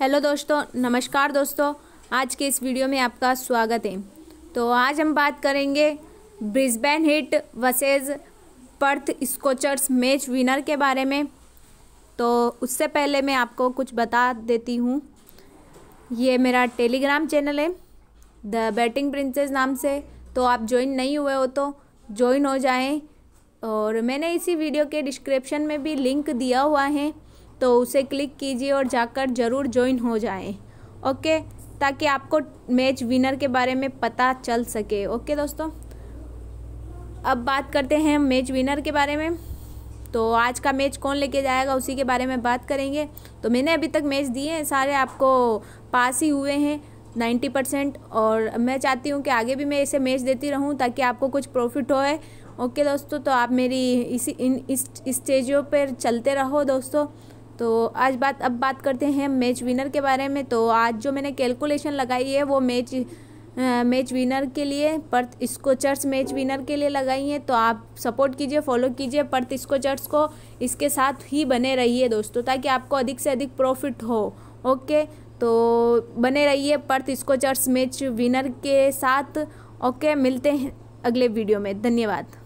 hello दोस्तों नमस्कार दोस्तों आज के इस वीडियो में आपका स्वागत है तो आज हम बात करेंगे Brisbane heat versus Perth Scorchers match winner के बारे में तो उससे पहले मैं आपको कुछ बता देती हूँ ये मेरा टेलीग्राम चैनल है द बैटिंग प्रिंसेस नाम से तो आप ज्वाइन नहीं हुए हो तो ज्वाइन हो जाएं और मैंने इसी वीडियो के डिस्क्रिप्शन में भी लिंक दिया हुआ है तो उसे क्लिक कीजिए और जाकर ज़रूर ज्वाइन हो जाएं ओके ताकि आपको मैच विनर के बारे में पता चल सके ओके दोस्तों अब बात करते हैं मैच विनर के बारे में तो आज का मैच कौन लेके जाएगा उसी के बारे में बात करेंगे तो मैंने अभी तक मैच दिए हैं सारे आपको पास ही हुए हैं नाइन्टी परसेंट और मैं चाहती हूँ कि आगे भी मैं इसे मैच देती रहूँ ताकि आपको कुछ प्रॉफिट होए ओके दोस्तों तो आप मेरी इसी इन इस स्टेजों पर चलते रहो दोस्तों तो आज बात अब बात करते हैं मैच विनर के बारे में तो आज जो मैंने कैलकुलेशन लगाई है वो मैच मैच विनर के लिए पर्थ स्कोचर्स मैच विनर के लिए लगाई हैं तो आप सपोर्ट कीजिए फॉलो कीजिए पर्थ स्कोचर्स को इसके साथ ही बने रहिए दोस्तों ताकि आपको अधिक से अधिक प्रॉफिट हो ओके तो बने रहिए पर्थ स्कोचर्स मैच विनर के साथ ओके मिलते हैं अगले वीडियो में धन्यवाद